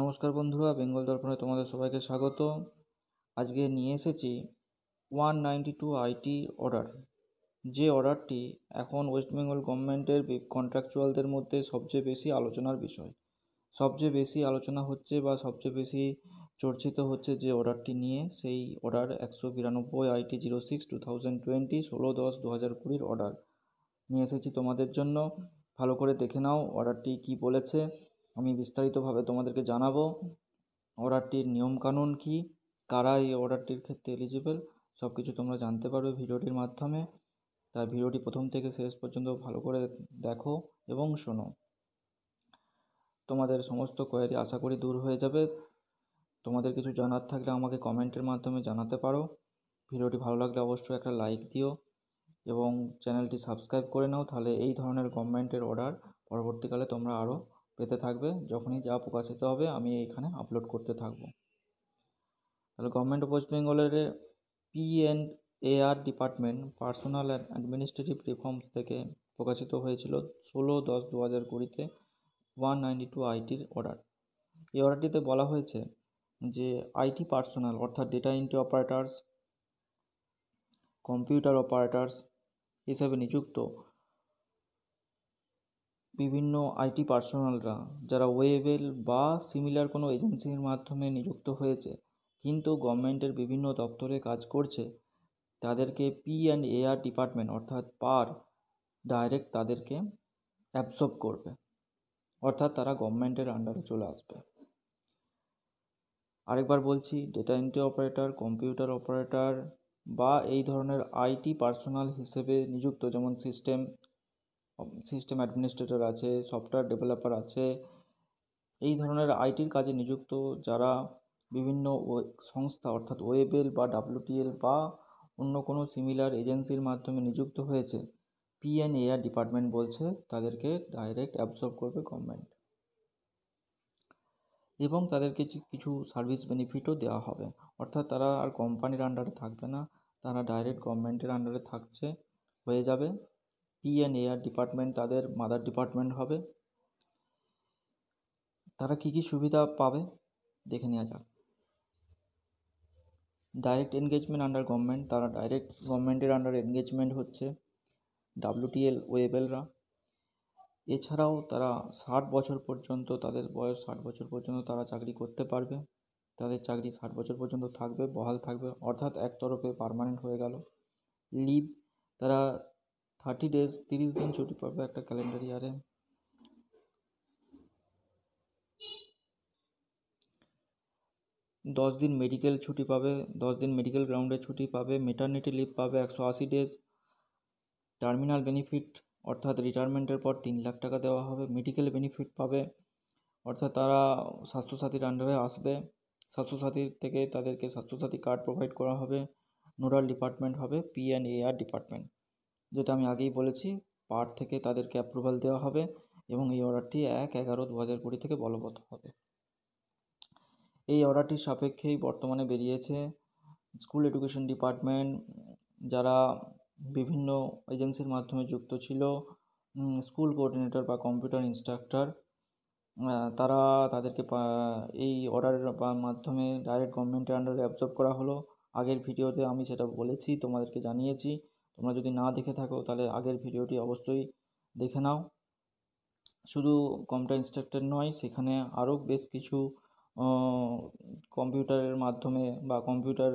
নমস্কার বন্ধুরা বেঙ্গল দর্পণে তোমাদের সবাইকে স্বাগত আজকে নিয়ে এসেছি one ninety two IT order যে অর্ডারটি এখন ওয়েস্ট বেঙ্গল গভর্নমেন্টের কন্ট্রাকচুয়ালদের মধ্যে সবচেয়ে বেশি আলোচনার বিষয় সবচেয়ে বেশি আলোচনা হচ্ছে বা সবচেয়ে বেশি চর্চিত হচ্ছে যে অর্ডারটি নিয়ে সেই অর্ডার একশো বিরানব্বই IT zero six two thousand twenty ষোলো দশ দু হাজার কুড়ির অর্ডার নিয়ে এসেছি তোমাদের জন্য ভালো করে দেখে নাও অর্ডারটি কি বলেছে আমি বিস্তারিতভাবে তোমাদেরকে জানাবো অর্ডারটির নিয়মকানুন কী কারা এই অর্ডারটির ক্ষেত্রে এলিজিবল সব কিছু তোমরা জানতে পারবে ভিডিওটির মাধ্যমে তাই ভিডিওটি প্রথম থেকে শেষ পর্যন্ত ভালো করে দেখো এবং শোনো তোমাদের সমস্ত কোয়ারি আশা করি দূর হয়ে যাবে তোমাদের কিছু জানার থাকলে আমাকে কমেন্টের মাধ্যমে জানাতে পারো ভিডিওটি ভালো লাগলে অবশ্যই একটা লাইক দিও এবং চ্যানেলটি সাবস্ক্রাইব করে নাও তাহলে এই ধরনের গভর্নমেন্টের অর্ডার পরবর্তীকালে তোমরা আরও পেতে থাকবে যখনই যা প্রকাশিত হবে আমি এইখানে আপলোড করতে থাকব তাহলে গভর্নমেন্ট অফ ওয়েস্ট বেঙ্গলের P and AR department personnel and administrative reforms থেকে প্রকাশিত হয়েছিল ষোলো দশ দু হাজার কুড়িতে ওয়ান নাইনটি টু আইটির অর্ডার এই অর্ডারটিতে বলা হয়েছে যে আইটি পার্সোনাল অর্থাৎ data entry operators computer operators হিসাবে নিযুক্ত বিভিন্ন আইটি পার্সোনালরা যারা ওয়েবেল বা সিমিলার কোনো এজেন্সির মাধ্যমে নিযুক্ত হয়েছে কিন্তু গভর্নমেন্টের বিভিন্ন দপ্তরে কাজ করছে তাদেরকে পি অ্যান্ড এআর ডিপার্টমেন্ট অর্থাৎ পার ডাইরেক্ট তাদেরকে অ্যাবসর্ব করবে অর্থাৎ তারা গভর্নমেন্টের আন্ডারে চলে আসবে আরেকবার বলছি data entry operator computer operator বা এই ধরনের আইটি পার্সোনাল হিসেবে নিযুক্ত যেমন সিস্টেম সিস্টেম অ্যাডমিনিস্ট্রেটর আছে সফটওয়্যার ডেভেলপার আছে এই ধরনের আইটির কাজে নিযুক্ত যারা বিভিন্ন সংস্থা অর্থাৎ ওয়েবেল বা ডাব্লুটিএল বা অন্য কোনো সিমিলার এজেন্সির মাধ্যমে নিযুক্ত হয়েছে পিএনএআর ডিপার্টমেন্ট বলছে তাদেরকে ডাইরেক্ট অ্যাবসর্ব করবে গভর্নমেন্ট এবং তাদেরকে কিছু সার্ভিস বেনিফিটও দেওয়া হবে অর্থাৎ তারা আর কোম্পানির আন্ডারে থাকবে না তারা ডাইরেক্ট গভর্নমেন্টের আন্ডারে থাকছে হয়ে যাবে পি এআর ডিপার্টমেন্ট তাদের মাদার ডিপার্টমেন্ট হবে তারা কি কি সুবিধা পাবে দেখে নেওয়া যাক ডাইরেক্ট এনগেজমেন্ট আন্ডার গভর্নমেন্ট তারা ডাইরেক্ট গভর্নমেন্টের আন্ডার এনগেজমেন্ট হচ্ছে ডাব্লুটিএল ওয়েবেলরা এছাড়াও তারা ষাট বছর পর্যন্ত তাদের বয়স ষাট বছর পর্যন্ত তারা চাকরি করতে পারবে তাদের চাকরি ষাট বছর পর্যন্ত থাকবে বহাল থাকবে অর্থাৎ এক তরফে পারমানেন্ট হয়ে গেল লিভ তারা থার্টি ডেজ তিরিশ দিন ছুটি পাবে একটা ক্যালেন্ডার ইয়ারে দশ দিন মেডিকেল ছুটি পাবে দশ দিন মেডিকেল গ্রাউন্ডে ছুটি পাবে মেটার্নিটি লিভ পাবে একশো আশি ডেজ টার্মিনাল বেনিফিট অর্থাৎ রিটায়ারমেন্টের পর তিন লাখ টাকা দেওয়া হবে মেডিকেল বেনিফিট পাবে অর্থাৎ তারা স্বাস্থ্যসাথীর আন্ডারে আসবে স্বাস্থ্যসাথীর থেকে তাদেরকে স্বাস্থ্যসাথী কার্ড প্রোভাইড করা হবে নোডাল ডিপার্টমেন্ট হবে পি অ্যান্ড এআর ডিপার্টমেন্ট যেটা আমি আগেই বলেছি পার্ট থেকে তাদেরকে অ্যাপ্রুভাল দেওয়া হবে এবং এই অর্ডারটি এক এগারো দু হাজার কুড়ি থেকে বলবৎ হবে এই অর্ডারটির সাপেক্ষেই বর্তমানে বেরিয়েছে স্কুল এডুকেশন ডিপার্টমেন্ট যারা বিভিন্ন এজেন্সির মাধ্যমে যুক্ত ছিল স্কুল কোঅর্ডিনেটর বা কম্পিউটার ইনস্ট্রাক্টর তারা তাদেরকে এই অর্ডারের মাধ্যমে ডাইরেক্ট গভর্নমেন্টের আন্ডারে অ্যাবজর্ব করা হলো আগের ভিডিওতে আমি সেটা বলেছি তোমাদেরকে জানিয়েছি তোমরা যদি না দেখে থাকো তাহলে আগের ভিডিওটি অবশ্যই দেখে নাও শুধু কম্পিউটার ইনস্ট্রাক্টর নয় সেখানে আরও বেশ কিছু কম্পিউটারের মাধ্যমে বা কম্পিউটার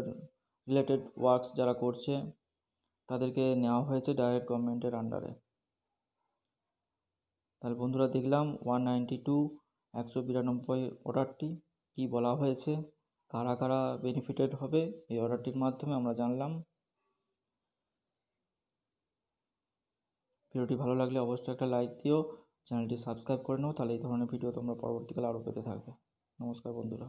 রিলেটেড ওয়ার্কস যারা করছে তাদেরকে নেওয়া হয়েছে ডাইরেক্ট গভর্নমেন্টের আন্ডারে তাহলে বন্ধুরা দেখলাম ওয়ান নাইনটি টু একশো বিরানব্বই অর্ডারটি কী বলা হয়েছে কারা কারা বেনিফিটেড হবে এই অর্ডারটির মাধ্যমে আমরা জানলাম ভিডিওটি ভালো লাগলে অবশ্যই একটা লাইক দিও চ্যানেলটি সাবস্ক্রাইব করে নাও তাহলে এই ধরনের ভিডিও তোমরা পরবর্তীকালে আরও পেতে থাকবে নমস্কার বন্ধুরা